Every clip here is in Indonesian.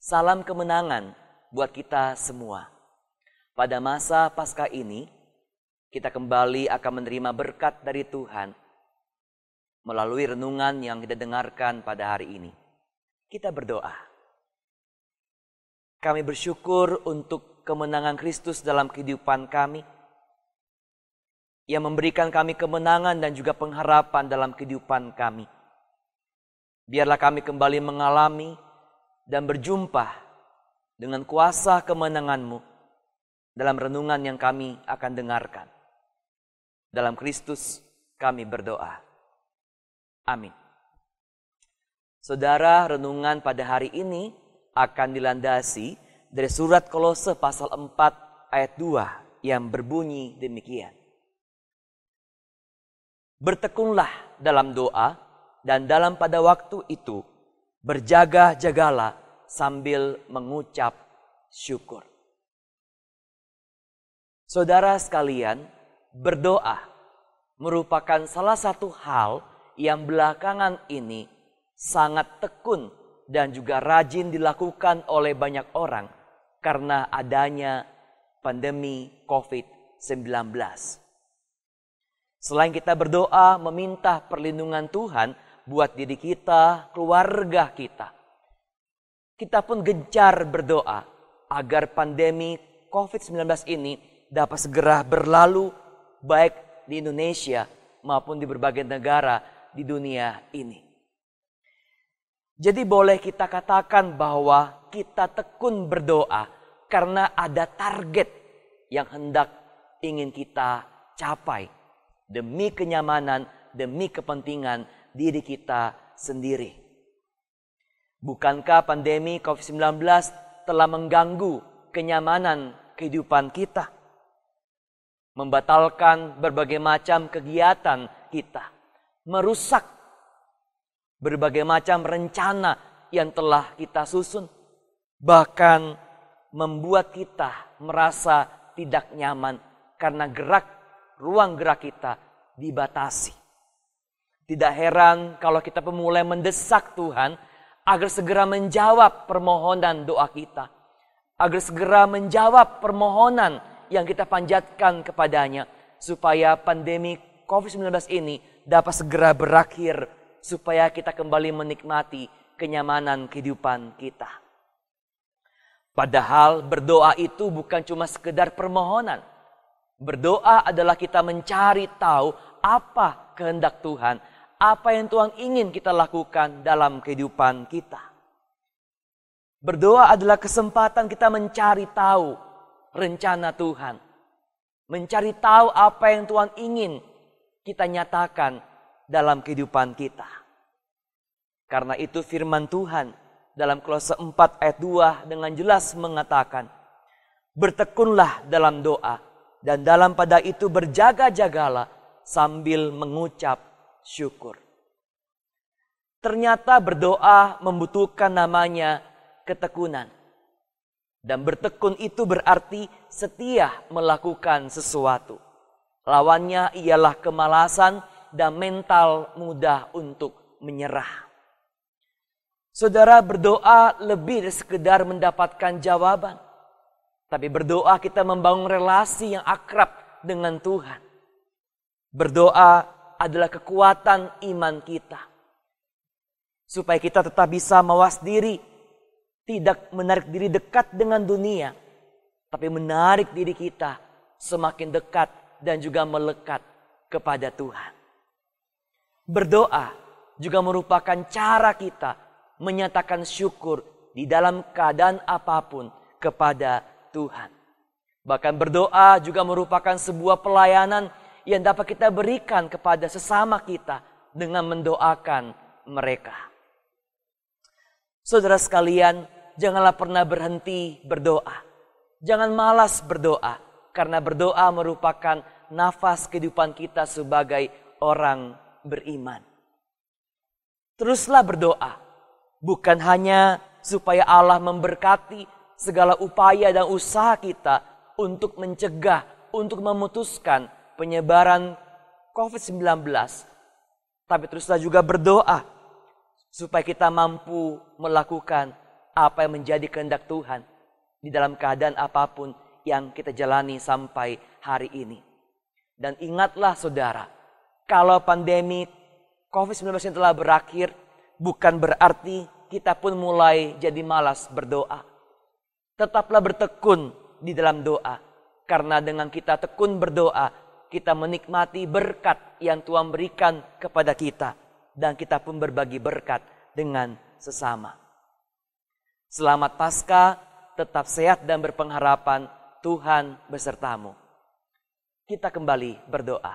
Salam kemenangan buat kita semua. Pada masa pasca ini, kita kembali akan menerima berkat dari Tuhan melalui renungan yang kita dengarkan pada hari ini. Kita berdoa. Kami bersyukur untuk kemenangan Kristus dalam kehidupan kami ia memberikan kami kemenangan dan juga pengharapan dalam kehidupan kami. Biarlah kami kembali mengalami dan berjumpa dengan kuasa kemenanganMu dalam renungan yang kami akan dengarkan. Dalam Kristus kami berdoa. Amin. Saudara, renungan pada hari ini akan dilandasi dari surat Kolose pasal 4 ayat 2 yang berbunyi demikian. Bertekunlah dalam doa dan dalam pada waktu itu berjaga-jagalah sambil mengucap syukur. Saudara sekalian, berdoa merupakan salah satu hal yang belakangan ini sangat tekun dan juga rajin dilakukan oleh banyak orang karena adanya pandemi COVID-19. Selain kita berdoa meminta perlindungan Tuhan buat diri kita, keluarga kita. Kita pun gencar berdoa agar pandemi COVID-19 ini dapat segera berlalu baik di Indonesia maupun di berbagai negara di dunia ini. Jadi boleh kita katakan bahwa kita tekun berdoa karena ada target yang hendak ingin kita capai demi kenyamanan, demi kepentingan diri kita sendiri. Bukankah pandemi COVID-19 telah mengganggu kenyamanan kehidupan kita? Membatalkan berbagai macam kegiatan kita, merusak berbagai macam rencana yang telah kita susun, bahkan membuat kita merasa tidak nyaman karena gerak ruang gerak kita dibatasi. Tidak heran kalau kita pemula mendesak Tuhan agar segera menjawab permohonan doa kita. Agar segera menjawab permohonan yang kita panjatkan kepadanya. Supaya pandemi COVID-19 ini dapat segera berakhir. Supaya kita kembali menikmati kenyamanan kehidupan kita. Padahal berdoa itu bukan cuma sekedar permohonan Berdoa adalah kita mencari tahu apa kehendak Tuhan, apa yang Tuhan ingin kita lakukan dalam kehidupan kita. Berdoa adalah kesempatan kita mencari tahu rencana Tuhan, mencari tahu apa yang Tuhan ingin kita nyatakan dalam kehidupan kita. Karena itu firman Tuhan dalam Kolose 4 ayat 2 dengan jelas mengatakan, "Bertekunlah dalam doa dan dalam pada itu berjaga-jagalah sambil mengucap syukur. Ternyata berdoa membutuhkan namanya ketekunan. Dan bertekun itu berarti setia melakukan sesuatu. Lawannya ialah kemalasan dan mental mudah untuk menyerah. Saudara berdoa lebih dari sekedar mendapatkan jawaban tapi berdoa kita membangun relasi yang akrab dengan Tuhan. Berdoa adalah kekuatan iman kita. Supaya kita tetap bisa mawas diri. Tidak menarik diri dekat dengan dunia. Tapi menarik diri kita semakin dekat dan juga melekat kepada Tuhan. Berdoa juga merupakan cara kita menyatakan syukur di dalam keadaan apapun kepada Tuhan Tuhan. Bahkan berdoa juga merupakan sebuah pelayanan yang dapat kita berikan kepada sesama kita dengan mendoakan mereka. Saudara sekalian, janganlah pernah berhenti berdoa. Jangan malas berdoa, karena berdoa merupakan nafas kehidupan kita sebagai orang beriman. Teruslah berdoa, bukan hanya supaya Allah memberkati segala upaya dan usaha kita untuk mencegah, untuk memutuskan penyebaran COVID-19. Tapi teruslah juga berdoa supaya kita mampu melakukan apa yang menjadi kehendak Tuhan di dalam keadaan apapun yang kita jalani sampai hari ini. Dan ingatlah saudara, kalau pandemi COVID-19 yang telah berakhir, bukan berarti kita pun mulai jadi malas berdoa Tetaplah bertekun di dalam doa. Karena dengan kita tekun berdoa, kita menikmati berkat yang Tuhan berikan kepada kita. Dan kita pun berbagi berkat dengan sesama. Selamat pasca tetap sehat dan berpengharapan Tuhan besertamu. Kita kembali berdoa.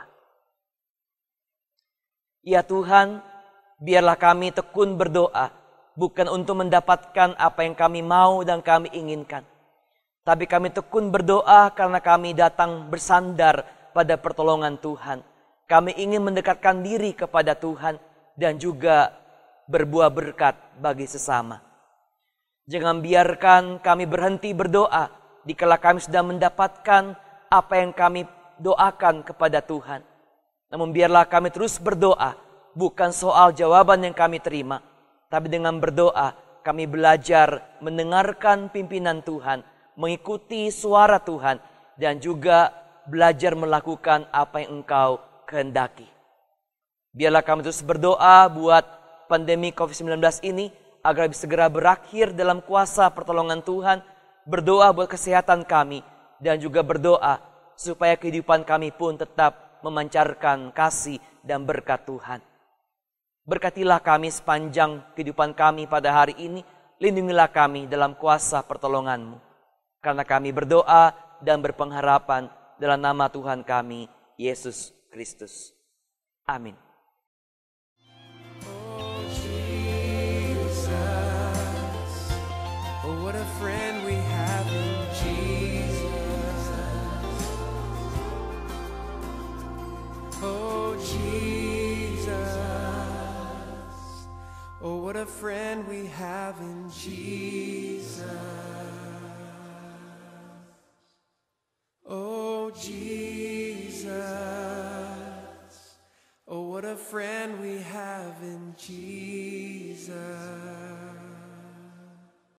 Ya Tuhan, biarlah kami tekun berdoa bukan untuk mendapatkan apa yang kami mau dan kami inginkan. Tapi kami tekun berdoa karena kami datang bersandar pada pertolongan Tuhan. Kami ingin mendekatkan diri kepada Tuhan dan juga berbuah berkat bagi sesama. Jangan biarkan kami berhenti berdoa dikala kami sudah mendapatkan apa yang kami doakan kepada Tuhan. Namun biarlah kami terus berdoa bukan soal jawaban yang kami terima, tapi dengan berdoa kami belajar mendengarkan pimpinan Tuhan, mengikuti suara Tuhan, dan juga belajar melakukan apa yang Engkau kehendaki. Biarlah kami terus berdoa buat pandemi COVID-19 ini agar bisa segera berakhir dalam kuasa pertolongan Tuhan. Berdoa buat kesehatan kami dan juga berdoa supaya kehidupan kami pun tetap memancarkan kasih dan berkat Tuhan. Berkatilah kami sepanjang kehidupan kami pada hari ini, lindungilah kami dalam kuasa pertolonganmu. Karena kami berdoa dan berpengharapan dalam nama Tuhan kami, Yesus Kristus. Amin. Oh, Jesus, oh what a friend we have in Jesus. a friend we have in Jesus.